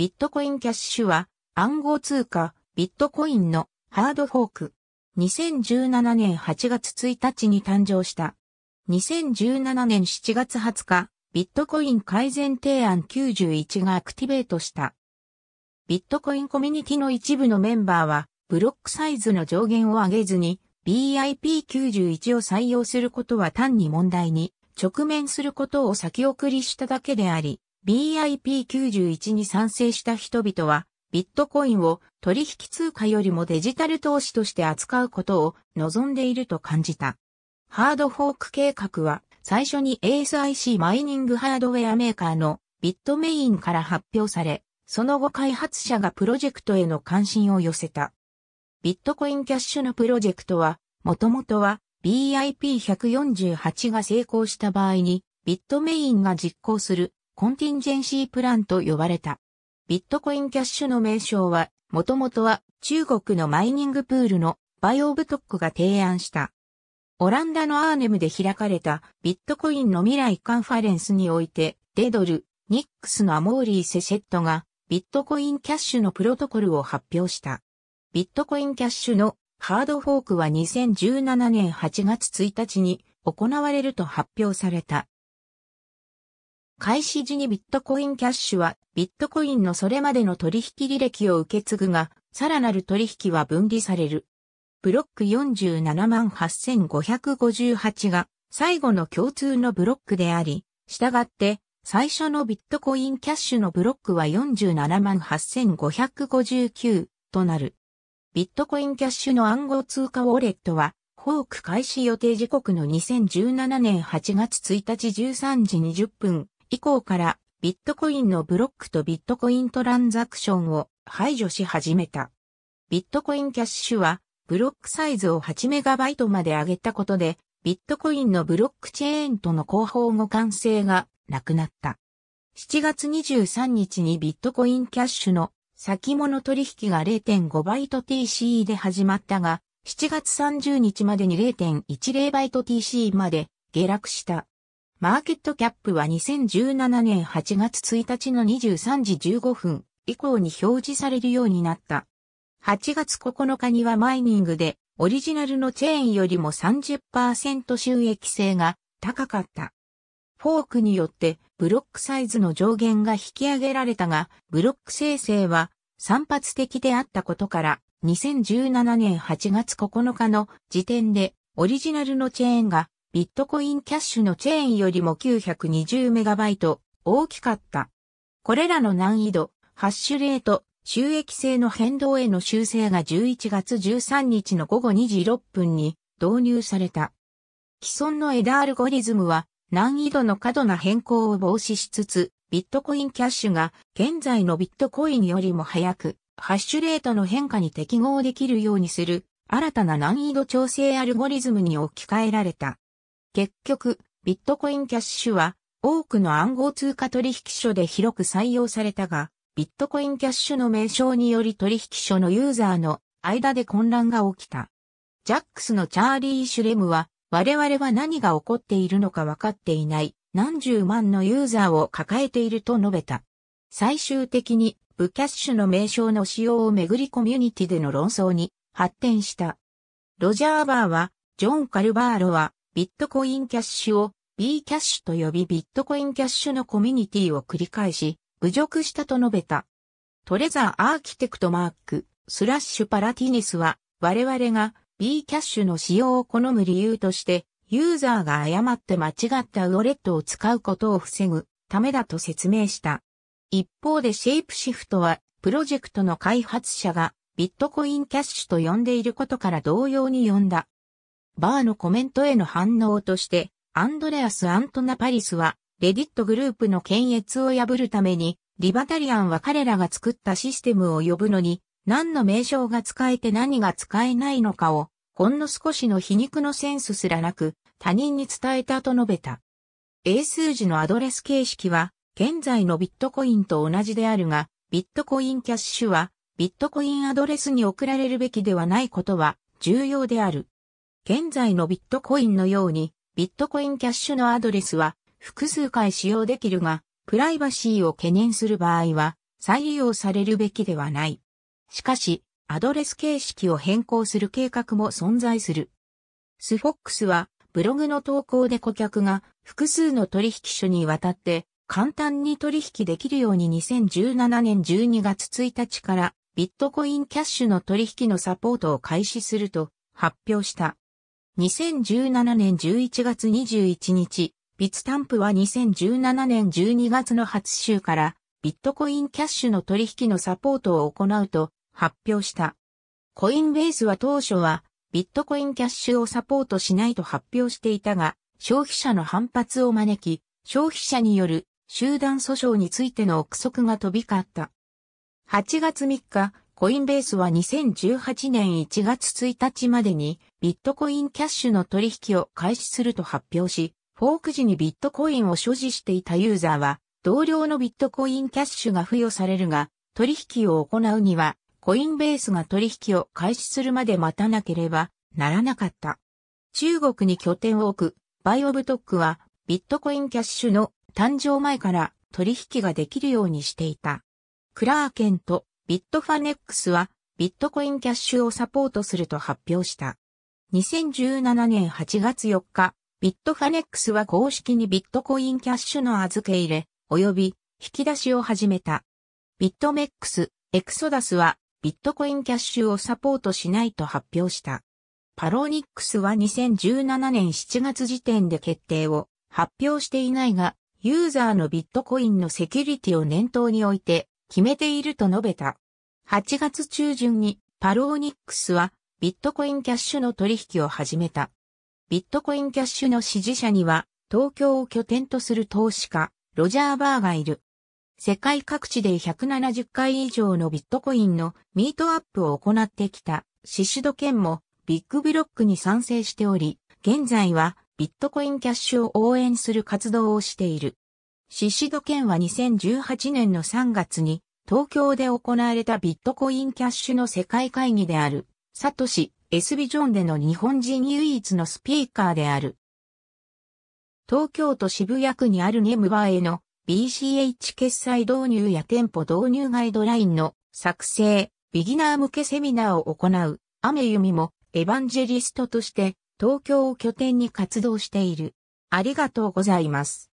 ビットコインキャッシュは暗号通貨ビットコインのハードフォーク。2017年8月1日に誕生した。2017年7月20日、ビットコイン改善提案91がアクティベートした。ビットコインコミュニティの一部のメンバーは、ブロックサイズの上限を上げずに、BIP91 を採用することは単に問題に直面することを先送りしただけであり、BIP91 に賛成した人々は、ビットコインを取引通貨よりもデジタル投資として扱うことを望んでいると感じた。ハードフォーク計画は最初に ASIC マイニングハードウェアメーカーのビットメインから発表され、その後開発者がプロジェクトへの関心を寄せた。ビットコインキャッシュのプロジェクトは、もともとは BIP148 が成功した場合にビットメインが実行するコンティンジェンシープランと呼ばれた。ビットコインキャッシュの名称は、もともとは中国のマイニングプールのバイオブトックが提案した。オランダのアーネムで開かれたビットコインの未来カンファレンスにおいて、デドル、ニックスのアモーリー・セセットがビットコインキャッシュのプロトコルを発表した。ビットコインキャッシュのハードフォークは2017年8月1日に行われると発表された。開始時にビットコインキャッシュはビットコインのそれまでの取引履歴を受け継ぐが、さらなる取引は分離される。ブロック478,558が最後の共通のブロックであり、従って最初のビットコインキャッシュのブロックは478,559となる。ビットコインキャッシュの暗号通貨ウォレットは、ホーク開始予定時刻の2017年8月1日13時20分以降からビットコインのブロックとビットコイントランザクションを排除し始めた。ビットコインキャッシュはブロックサイズを8イトまで上げたことでビットコインのブロックチェーンとの広報互換性がなくなった。7月23日にビットコインキャッシュの先物取引が0.5バイト TCE で始まったが、7月30日までに0.10バイト TCE まで下落した。マーケットキャップは2017年8月1日の23時15分以降に表示されるようになった。8月9日にはマイニングでオリジナルのチェーンよりも30%収益性が高かった。フォークによってブロックサイズの上限が引き上げられたが、ブロック生成は散発的であったことから、2017年8月9日の時点でオリジナルのチェーンがビットコインキャッシュのチェーンよりも 920MB 大きかった。これらの難易度、ハッシュレート、収益性の変動への修正が11月13日の午後2時6分に導入された。既存のエダアルゴリズムは難易度の過度な変更を防止しつつ、ビットコインキャッシュが現在のビットコインよりも早く、ハッシュレートの変化に適合できるようにする新たな難易度調整アルゴリズムに置き換えられた。結局、ビットコインキャッシュは多くの暗号通貨取引所で広く採用されたが、ビットコインキャッシュの名称により取引所のユーザーの間で混乱が起きた。ジャックスのチャーリー・シュレムは、我々は何が起こっているのか分かっていない、何十万のユーザーを抱えていると述べた。最終的に、ブキャッシュの名称の使用をめぐりコミュニティでの論争に発展した。ロジャー・バーは、ジョン・カルバーロは、ビットコインキャッシュを B キャッシュと呼びビットコインキャッシュのコミュニティを繰り返し侮辱したと述べた。トレザーアーキテクトマークスラッシュパラティニスは我々が B キャッシュの使用を好む理由としてユーザーが誤って間違ったウォレットを使うことを防ぐためだと説明した。一方でシェイプシフトはプロジェクトの開発者がビットコインキャッシュと呼んでいることから同様に呼んだ。バーのコメントへの反応として、アンドレアス・アントナパリスは、レディットグループの検閲を破るために、リバタリアンは彼らが作ったシステムを呼ぶのに、何の名称が使えて何が使えないのかを、ほんの少しの皮肉のセンスすらなく、他人に伝えたと述べた。英数字のアドレス形式は、現在のビットコインと同じであるが、ビットコインキャッシュは、ビットコインアドレスに送られるべきではないことは重要である。現在のビットコインのように、ビットコインキャッシュのアドレスは複数回使用できるが、プライバシーを懸念する場合は、再利用されるべきではない。しかし、アドレス形式を変更する計画も存在する。スフォックスは、ブログの投稿で顧客が複数の取引所にわたって簡単に取引できるように2017年12月1日からビットコインキャッシュの取引のサポートを開始すると発表した。2017年11月21日、ビツタンプは2017年12月の初週からビットコインキャッシュの取引のサポートを行うと発表した。コインベースは当初はビットコインキャッシュをサポートしないと発表していたが、消費者の反発を招き、消費者による集団訴訟についての憶測が飛び交った。8月3日、コインベースは2018年1月1日までにビットコインキャッシュの取引を開始すると発表し、フォーク時にビットコインを所持していたユーザーは、同僚のビットコインキャッシュが付与されるが、取引を行うには、コインベースが取引を開始するまで待たなければならなかった。中国に拠点を置く、バイオブトックは、ビットコインキャッシュの誕生前から取引ができるようにしていた。クラーケンとビットファネックスはビットコインキャッシュをサポートすると発表した。2017年8月4日、ビットファネックスは公式にビットコインキャッシュの預け入れ、及び引き出しを始めた。ビットメックス、エクソダスはビットコインキャッシュをサポートしないと発表した。パロニックスは2017年7月時点で決定を発表していないが、ユーザーのビットコインのセキュリティを念頭に置いて決めていると述べた。8月中旬にパローニックスはビットコインキャッシュの取引を始めた。ビットコインキャッシュの支持者には、東京を拠点とする投資家、ロジャー・バーがいる。世界各地で170回以上のビットコインのミートアップを行ってきた、シシドケンもビッグブロックに賛成しており、現在はビットコインキャッシュを応援する活動をしている。シシドケンは2018年の3月に東京で行われたビットコインキャッシュの世界会議であるサトシ、S ビジョンでの日本人唯一のスピーカーである。東京都渋谷区にあるネムバーへの BCH 決済導入や店舗導入ガイドラインの作成、ビギナー向けセミナーを行う、雨弓もエヴァンジェリストとして東京を拠点に活動している。ありがとうございます。